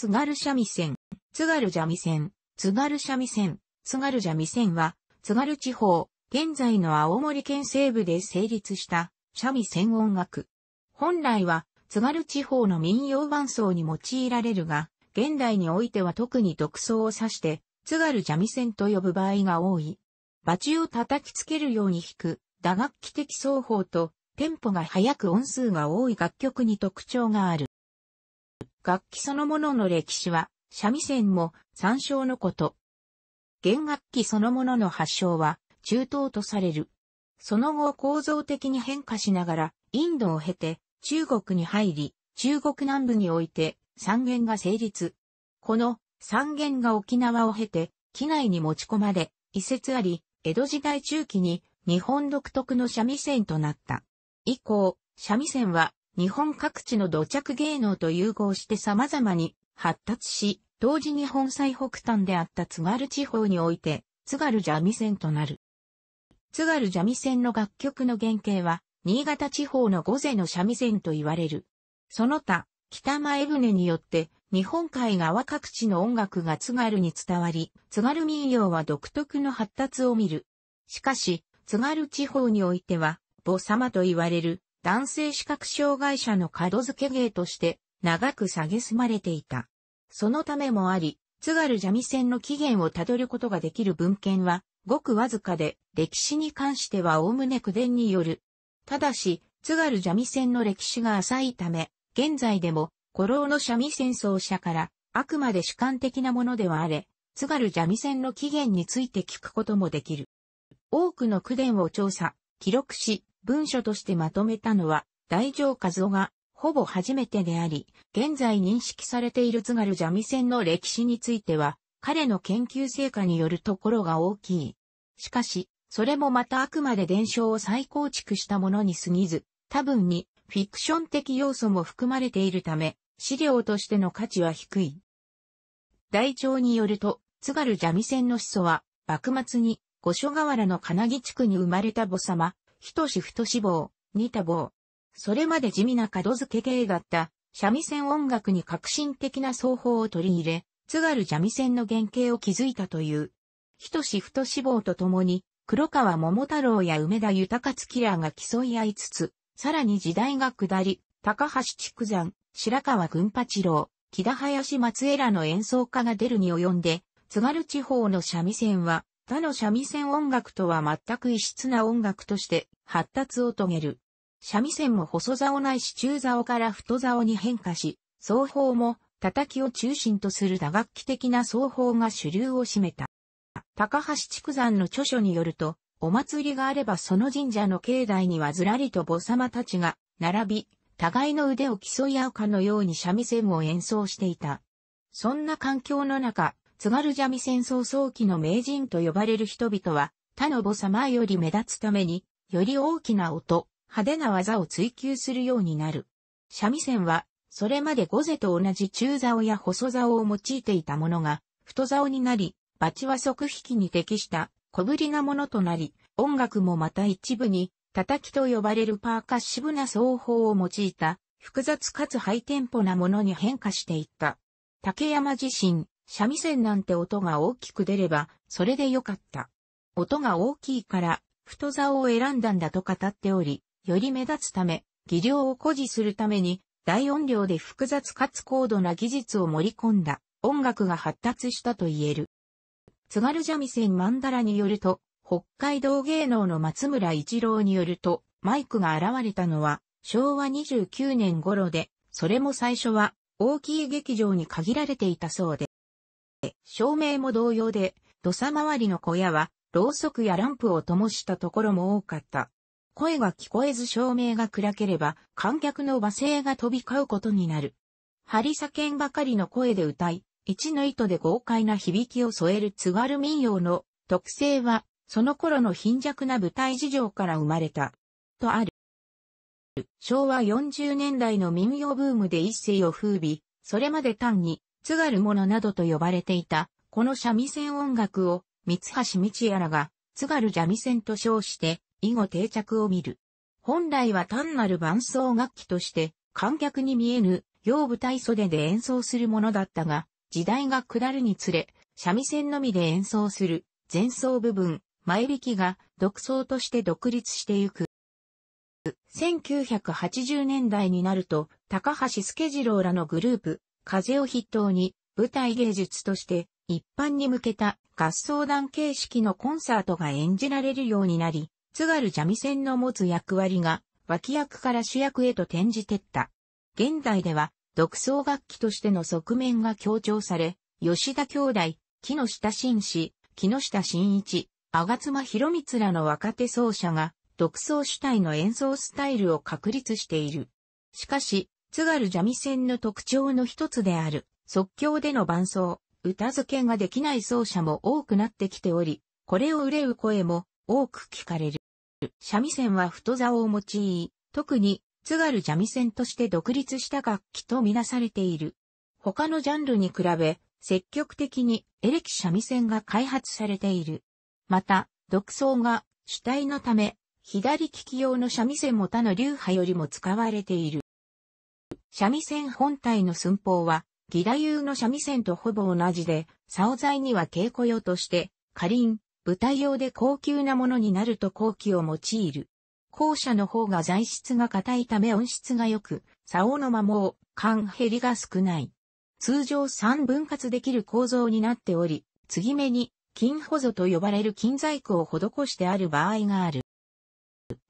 津軽三味線、津軽三味線、津軽三味線、津軽三味線は、津軽地方、現在の青森県西部で成立した三味線音楽。本来は、津軽地方の民謡伴奏に用いられるが、現代においては特に独奏を指して、津軽三味線と呼ぶ場合が多い。バチを叩きつけるように弾く、打楽器的奏法と、テンポが速く音数が多い楽曲に特徴がある。楽器そのものの歴史は、三味線も参照のこと。弦楽器そのものの発祥は、中東とされる。その後構造的に変化しながら、インドを経て、中国に入り、中国南部において、三元が成立。この三元が沖縄を経て、機内に持ち込まれ、一説あり、江戸時代中期に日本独特の三味線となった。以降、三味線は日本各地の土着芸能と融合して様々に発達し、当時日本最北端であった津軽地方において、津軽三味線となる。津軽三味線の楽曲の原型は、新潟地方の御瀬の三味線と言われる。その他、北前船によって、日本海側各地の音楽が津軽に伝わり、津軽民謡は独特の発達を見る。しかし、津軽地方においては、母様と言われる男性視覚障害者の角付け芸として長く蔑まれていた。そのためもあり、津軽三味線の起源をたどることができる文献は、ごくわずかで、歴史に関しては概ね口伝による。ただし、津軽三味線の歴史が浅いため、現在でも、古老の三味線奏者から、あくまで主観的なものではあれ、津軽三味線の起源について聞くこともできる。多くの口伝を調査、記録し、文書としてまとめたのは、大乗和夫が、ほぼ初めてであり、現在認識されている津軽三味線の歴史については、彼の研究成果によるところが大きい。しかし、それもまたあくまで伝承を再構築したものに過ぎず、多分にフィクション的要素も含まれているため、資料としての価値は低い。大帳によると、津軽三味線の始祖は、幕末に、五所川原の金木地区に生まれた母様、ひとふとしぼう、似た棒。それまで地味な角付け芸だった、三味線音楽に革新的な奏法を取り入れ、津軽三味線の原型を築いたという。ひふとしぼうとともに、黒川桃太郎や梅田豊月らが競い合いつつ、さらに時代が下り、高橋竹山、白川群八郎、木田林松江らの演奏家が出るに及んで、津軽地方の三味線は、他の三味線音楽とは全く異質な音楽として発達を遂げる。三味線も細竿ないし中竿から太竿に変化し、奏法も叩きを中心とする打楽器的な奏法が主流を占めた。高橋畜山の著書によると、お祭りがあればその神社の境内にはずらりと母様たちが並び、互いの腕を競い合うかのように三味線を演奏していた。そんな環境の中、津軽三味線争早期の名人と呼ばれる人々は、他の母様より目立つために、より大きな音、派手な技を追求するようになる。三味線は、それまで五世と同じ中竿や細竿を用いていたものが、太竿になり、バチは即引きに適した小ぶりなものとなり、音楽もまた一部に、叩きと呼ばれるパーカッシブな奏法を用いた、複雑かつハイテンポなものに変化していった。竹山自身、三味線なんて音が大きく出れば、それでよかった。音が大きいから、太座を選んだんだと語っており、より目立つため、技量を誇示するために、大音量で複雑かつ高度な技術を盛り込んだ音楽が発達したと言える。津軽三味線ンダラによると、北海道芸能の松村一郎によると、マイクが現れたのは昭和29年頃で、それも最初は大きい劇場に限られていたそうで、て、照明も同様で、土佐周りの小屋は、ろうそくやランプを灯したところも多かった。声が聞こえず照明が暗ければ、観客の罵声が飛び交うことになる。張り叫んばかりの声で歌い、一の糸で豪快な響きを添える津軽民謡の特性は、その頃の貧弱な舞台事情から生まれた。とある。昭和40年代の民謡ブームで一世を風靡、それまで単に津軽者などと呼ばれていた、この三味線音楽を、三橋道也らが、津軽三味線と称して、以後定着を見る。本来は単なる伴奏楽器として、観客に見えぬ、洋舞台袖で演奏するものだったが、時代が下るにつれ、三味線のみで演奏する、前奏部分、前弾きが、独奏として独立してゆく。1980年代になると、高橋助次郎らのグループ、風を筆頭に、舞台芸術として、一般に向けた合奏団形式のコンサートが演じられるようになり、津軽三味線の持つ役割が、脇役から主役へと転じてった。現代では、独奏楽器としての側面が強調され、吉田兄弟、木下真氏、木下真一、吾妻博光らの若手奏者が、独奏主体の演奏スタイルを確立している。しかし、津軽三味線の特徴の一つである、即興での伴奏、歌付けができない奏者も多くなってきており、これを憂う声も多く聞かれる。三味線は太座を用い、特に津軽三味線として独立した楽器とみなされている。他のジャンルに比べ、積極的にエレキ三味線が開発されている。また、独奏が主体のため、左利き用の三味線も他の流派よりも使われている。三味線本体の寸法は、ギラ流の三味線とほぼ同じで、竿材には稽古用として、花ん、舞台用で高級なものになると後期を用いる。後者の方が材質が硬いため音質が良く、竿の摩耗、間減りが少ない。通常3分割できる構造になっており、継ぎ目に金補助と呼ばれる金細工を施してある場合がある。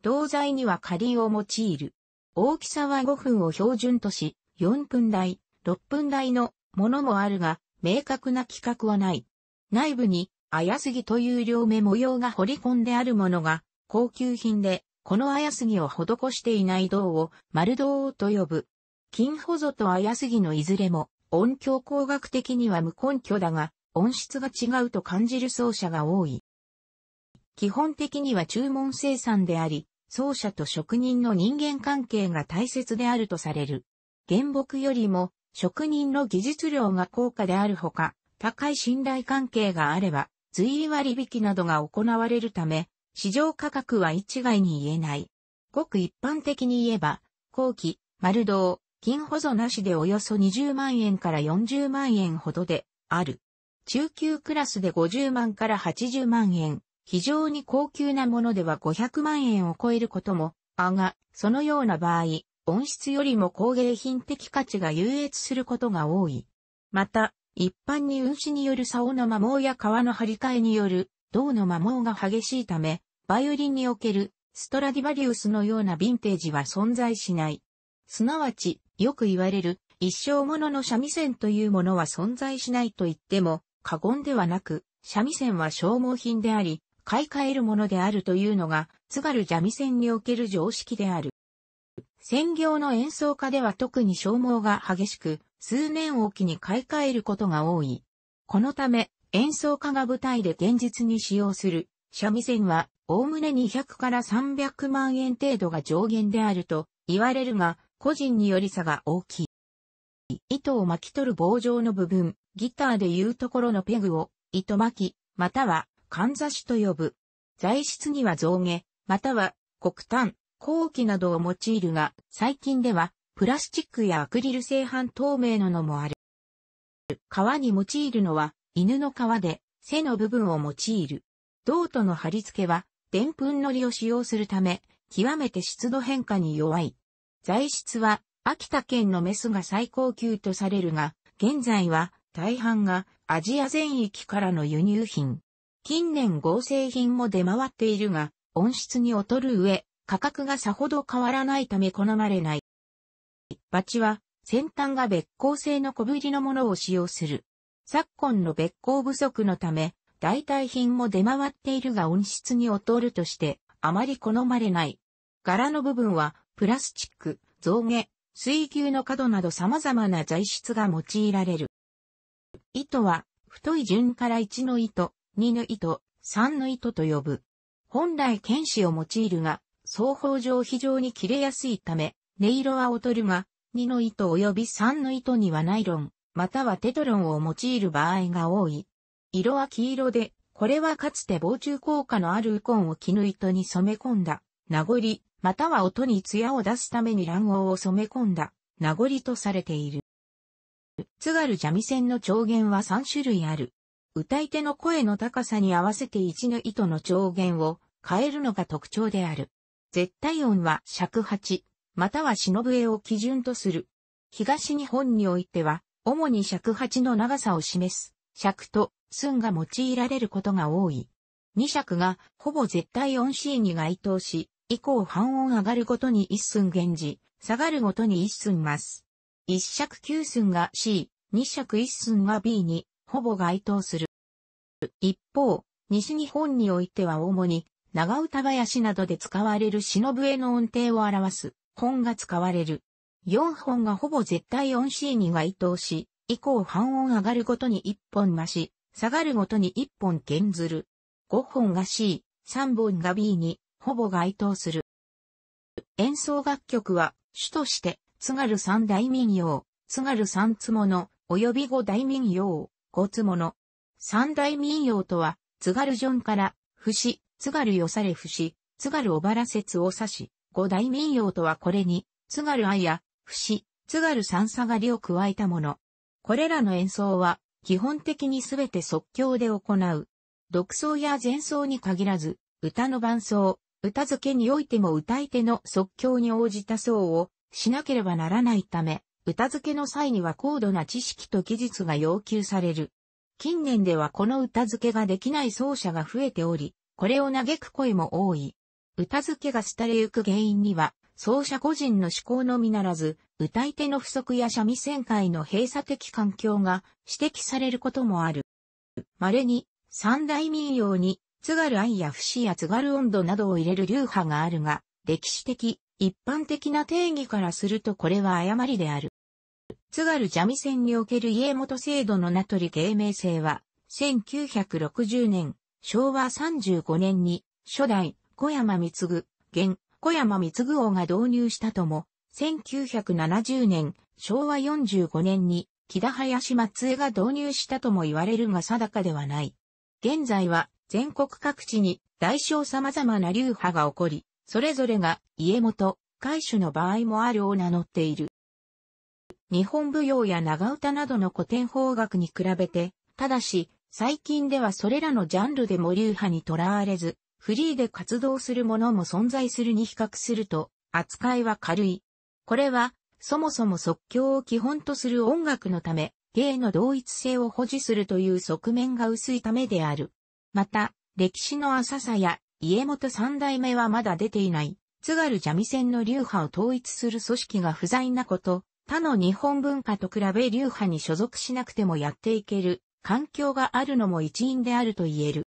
銅材には仮を用いる。大きさは5分を標準とし、4分台、6分台のものもあるが、明確な規格はない。内部に、綾杉という両目模様が彫り込んであるものが、高級品で、この綾杉を施していない銅を丸銅と呼ぶ。金保ぞと綾杉のいずれも、音響工学的には無根拠だが、音質が違うと感じる奏者が多い。基本的には注文生産であり、奏者と職人の人間関係が大切であるとされる。原木よりも職人の技術量が高価であるほか、高い信頼関係があれば、随意割引などが行われるため、市場価格は一概に言えない。ごく一般的に言えば、後期、丸銅、金保存なしでおよそ20万円から40万円ほどで、ある。中級クラスで50万から80万円、非常に高級なものでは500万円を超えることも、あが、そのような場合、音質よりも工芸品的価値が優越することが多い。また、一般に運指による竿の摩耗や皮の張り替えによる銅の摩耗が激しいため、バイオリンにおけるストラディバリウスのようなヴィンテージは存在しない。すなわち、よく言われる一生ものの三味線というものは存在しないと言っても過言ではなく、三味線は消耗品であり、買い替えるものであるというのが、津軽三味線における常識である。専業の演奏家では特に消耗が激しく、数年おきに買い替えることが多い。このため、演奏家が舞台で現実に使用する三味線は、おおむね200から300万円程度が上限であると言われるが、個人により差が大きい。糸を巻き取る棒状の部分、ギターでいうところのペグを糸巻き、またはかんざしと呼ぶ。材質には象牙、または黒炭、後期などを用いるが、最近では、プラスチックやアクリル製半透明ののもある。皮に用いるのは、犬の皮で、背の部分を用いる。銅との貼り付けは、でんぷんのりを使用するため、極めて湿度変化に弱い。材質は、秋田県のメスが最高級とされるが、現在は、大半がアジア全域からの輸入品。近年合成品も出回っているが、音質に劣る上、価格がさほど変わらないため好まれない。バチは、先端が別光性の小ぶりのものを使用する。昨今の別光不足のため、代替品も出回っているが音質に劣るとして、あまり好まれない。柄の部分は、プラスチック、象毛、水牛の角など様々な材質が用いられる。糸は、太い順から1の糸、2の糸、3の糸と呼ぶ。本来剣士を用いるが、双方上非常に切れやすいため、音色は劣るが、2の糸及び3の糸にはナイロン、またはテトロンを用いる場合が多い。色は黄色で、これはかつて防虫効果のあるウコンを絹糸に染め込んだ、名残、または音に艶を出すために卵黄を染め込んだ、名残とされている。津軽三味線の長弦は3種類ある。歌い手の声の高さに合わせて1の糸の上限を変えるのが特徴である。絶対音は尺八、または忍笛を基準とする。東日本においては、主に尺八の長さを示す、尺と寸が用いられることが多い。2尺がほぼ絶対音 C に該当し、以降半音上がるごとに一寸減じ、下がるごとに一寸増す。1尺9寸が C、2尺1寸が B にほぼ該当する。一方、西日本においては主に、長唄林などで使われる忍笛の音程を表す、本が使われる。4本がほぼ絶対音 C に該当し、以降半音上がるごとに1本増し、下がるごとに1本減ずる。5本が C、3本が B に、ほぼ該当する。演奏楽曲は、主として、津軽三大民謡、津軽三つもの、及び五大民謡、五つもの、三大民謡とは、津軽ジョンから、節、津軽よされ節、津軽小原説を指し、五大民謡とはこれに、津軽愛や、節、津軽三下がりを加えたもの。これらの演奏は、基本的にすべて即興で行う。独奏や前奏に限らず、歌の伴奏、歌付けにおいても歌い手の即興に応じた奏をしなければならないため、歌付けの際には高度な知識と技術が要求される。近年ではこの歌付けができない奏者が増えており、これを嘆く声も多い。歌付けが廃れゆく原因には、奏者個人の思考のみならず、歌い手の不足や三味線界の閉鎖的環境が指摘されることもある。稀に、三大民謡に、津軽愛や不死や津軽温度などを入れる流派があるが、歴史的、一般的な定義からするとこれは誤りである。津軽三味線における家元制度の名取芸名制は、1960年、昭和35年に、初代、小山貢、現、小山貢王が導入したとも、1970年、昭和45年に、木田林松江が導入したとも言われるが定かではない。現在は、全国各地に、大小様々な流派が起こり、それぞれが、家元、会主の場合もあるを名乗っている。日本舞踊や長唄などの古典邦楽に比べて、ただし、最近ではそれらのジャンルでも流派にとらわれず、フリーで活動するものも存在するに比較すると、扱いは軽い。これは、そもそも即興を基本とする音楽のため、芸の同一性を保持するという側面が薄いためである。また、歴史の浅さや、家元三代目はまだ出ていない、津軽三味線の流派を統一する組織が不在なこと、他の日本文化と比べ流派に所属しなくてもやっていける環境があるのも一因であると言える。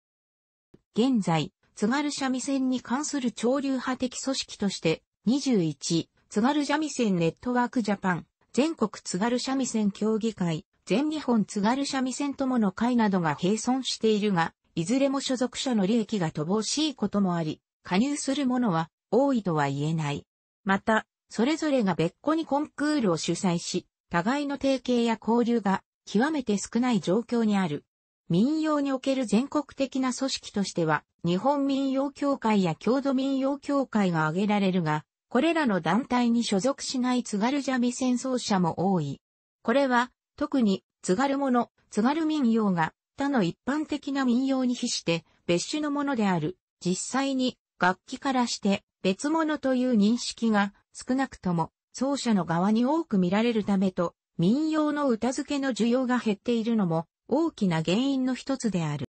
現在、津軽三味線に関する潮流派的組織として、21、津軽三味線ネットワークジャパン、全国津軽三味線協議会、全日本津軽三味線友の会などが並存しているが、いずれも所属者の利益が乏しいこともあり、加入する者は多いとは言えない。また、それぞれが別個にコンクールを主催し、互いの提携や交流が極めて少ない状況にある。民謡における全国的な組織としては、日本民謡協会や郷土民謡協会が挙げられるが、これらの団体に所属しない津軽三味線奏者も多い。これは、特に津軽もの、津軽民謡が他の一般的な民謡に比して別種のものである。実際に楽器からして別物という認識が少なくとも奏者の側に多く見られるためと、民謡の歌付けの需要が減っているのも大きな原因の一つである。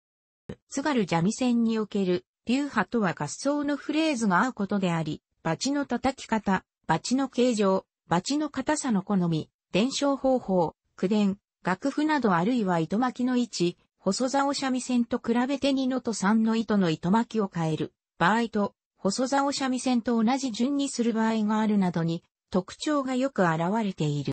津軽三味線における流派とは合奏のフレーズが合うことであり、バチの叩き方、バチの形状、バチの硬さの好み、伝承方法、口伝、楽譜などあるいは糸巻きの位置、細竿三味線と比べて2のと3の糸の糸巻きを変える場合と、細竿三味線と同じ順にする場合があるなどに特徴がよく現れている。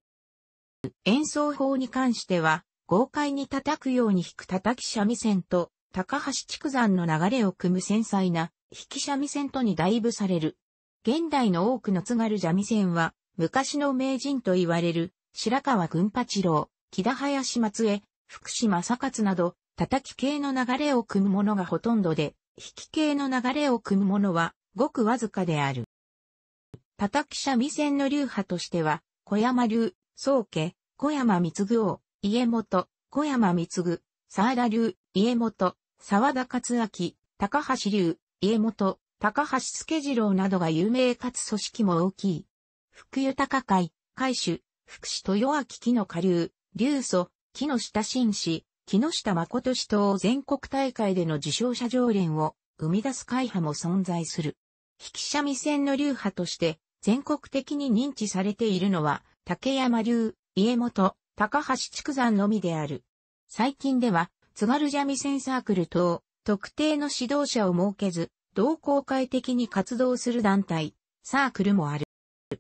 演奏法に関しては、豪快に叩くように弾く叩き三味線と、高橋畜山の流れを組む繊細な弾き三味線とに大ぶされる。現代の多くの津軽三味線は、昔の名人と言われる、白川群八郎、木田林松江、福島佐勝など、叩き系の流れを組むものがほとんどで、引き系の流れを組むものは、ごくわずかである。叩き三味線の流派としては、小山流、宗家、小山光王、家元、小山光、沢田流、家元、沢田勝明、高橋流、家元、高橋助次郎などが有名かつ組織も大きい。福豊会、海主、福士豊明木の下流、流祖、木の下紳士、木下誠氏等全国大会での受賞者常連を生み出す会派も存在する。引き三ミ線の流派として全国的に認知されているのは竹山流、家元、高橋畜山のみである。最近では津軽三味線サークル等特定の指導者を設けず同好会的に活動する団体、サークルもある。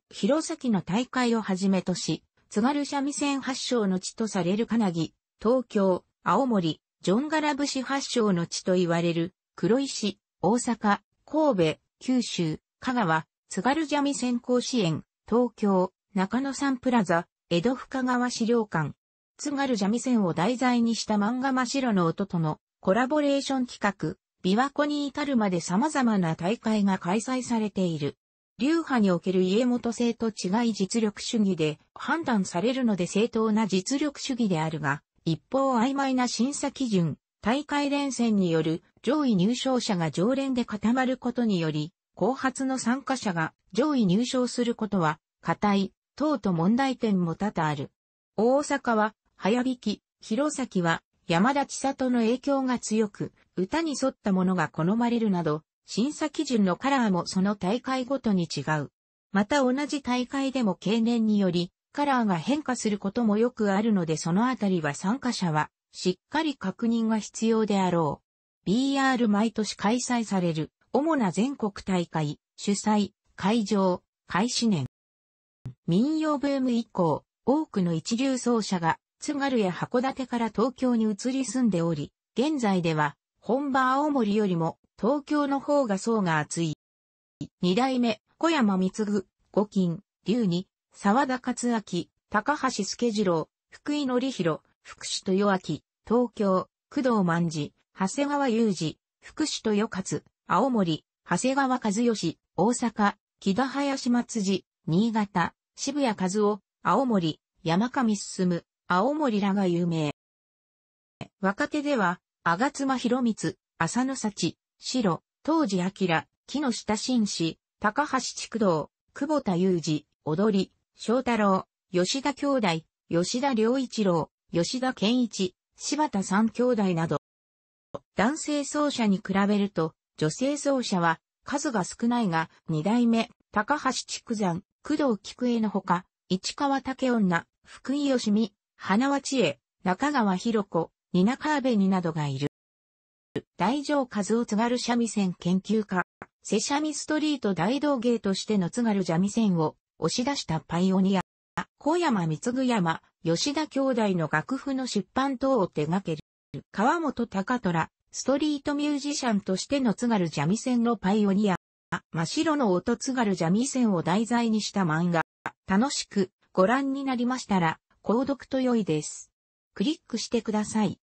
弘前の大会をはじめとし、津軽三味線発祥の地とされる金木、東京、青森、ジョンガラ節発祥の地と言われる、黒石、大阪、神戸、九州、香川、津軽三味線甲子園、東京、中野サンプラザ、江戸深川資料館。津軽三味線を題材にした漫画真白の音とのコラボレーション企画、琵琶湖に至るまで様々な大会が開催されている。流派における家元制と違い実力主義で判断されるので正当な実力主義であるが、一方曖昧な審査基準、大会連戦による上位入賞者が常連で固まることにより、後発の参加者が上位入賞することは、固い、等と問題点も多々ある。大阪は、早引き、弘前は、山田千里の影響が強く、歌に沿ったものが好まれるなど、審査基準のカラーもその大会ごとに違う。また同じ大会でも経年により、カラーが変化することもよくあるのでそのあたりは参加者はしっかり確認が必要であろう。BR 毎年開催される主な全国大会、主催、会場、開始年。民謡ブーム以降、多くの一流奏者が津軽や函館から東京に移り住んでおり、現在では本場青森よりも東京の方が層が厚い。二代目、小山光ぐ、五金、龍二、沢田勝明、高橋助次郎、福井則弘、福士豊明、東京、工藤万治、長谷川雄二、福士豊勝、青森、長谷川和義、大阪、木田林松次、新潟、渋谷和夫、青森、山上進、青森らが有名。若手では、賀妻博光、浅野幸、白、当時明、木下紳士、高橋畜道、久保田裕二、踊り、翔太郎、吉田兄弟、吉田良一郎、吉田健一、柴田三兄弟など。男性奏者に比べると、女性奏者は数が少ないが、二代目、高橋畜山、工藤菊江のほか、市川武女、福井義美、花輪千恵、中川博子、蜷川紅などがいる。大乗和夫津軽三味線研究家、セシャミストリート大道芸としての津軽三味線を押し出したパイオニア、小山貢山、吉田兄弟の楽譜の出版等を手掛ける、川本高虎、ストリートミュージシャンとしての津軽ャ味線のパイオニア、真っ白の音津軽ャ味線を題材にした漫画、楽しくご覧になりましたら、購読と良いです。クリックしてください。